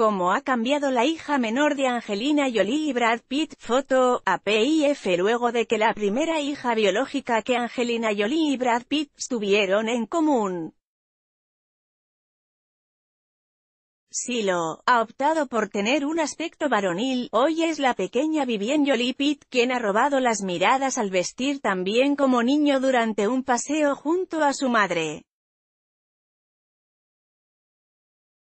cómo ha cambiado la hija menor de Angelina Jolie y Brad Pitt, foto, APIF luego de que la primera hija biológica que Angelina Jolie y Brad Pitt tuvieron en común, Silo, ha optado por tener un aspecto varonil, hoy es la pequeña Vivien Jolie Pitt quien ha robado las miradas al vestir también como niño durante un paseo junto a su madre.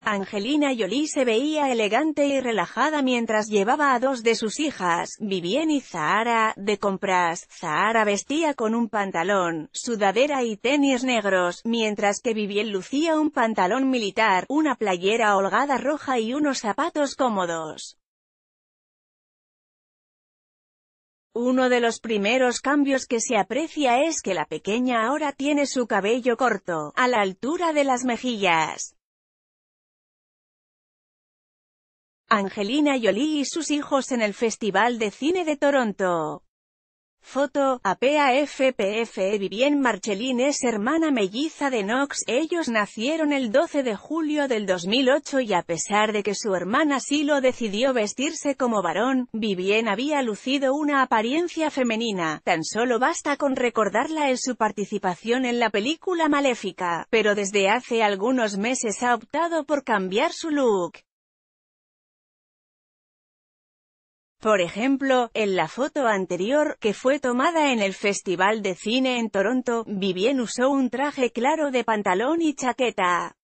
Angelina Jolie se veía elegante y relajada mientras llevaba a dos de sus hijas, Vivien y Zahara, de compras. Zahara vestía con un pantalón, sudadera y tenis negros, mientras que Vivien lucía un pantalón militar, una playera holgada roja y unos zapatos cómodos. Uno de los primeros cambios que se aprecia es que la pequeña ahora tiene su cabello corto, a la altura de las mejillas. Angelina Jolie y sus hijos en el Festival de Cine de Toronto. Foto, APAFPF Vivien Marchelin es hermana melliza de Knox, ellos nacieron el 12 de julio del 2008 y a pesar de que su hermana Silo decidió vestirse como varón, Vivien había lucido una apariencia femenina, tan solo basta con recordarla en su participación en la película Maléfica, pero desde hace algunos meses ha optado por cambiar su look. Por ejemplo, en la foto anterior, que fue tomada en el Festival de Cine en Toronto, Vivien usó un traje claro de pantalón y chaqueta.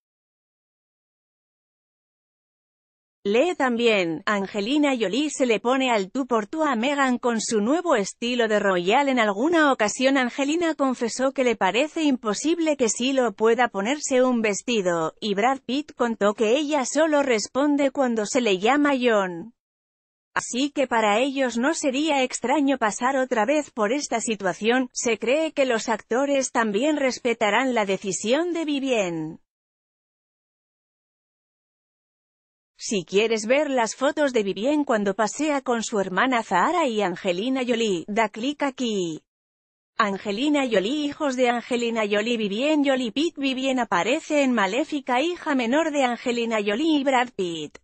Lee también, Angelina Jolie se le pone al tú por tú a Meghan con su nuevo estilo de royal en alguna ocasión Angelina confesó que le parece imposible que Silo pueda ponerse un vestido, y Brad Pitt contó que ella solo responde cuando se le llama John. Así que para ellos no sería extraño pasar otra vez por esta situación, se cree que los actores también respetarán la decisión de Vivien. Si quieres ver las fotos de Vivien cuando pasea con su hermana Zahara y Angelina Jolie, da clic aquí. Angelina Jolie Hijos de Angelina Jolie Vivien Jolie Pitt Vivien aparece en Maléfica hija menor de Angelina Jolie y Brad Pitt.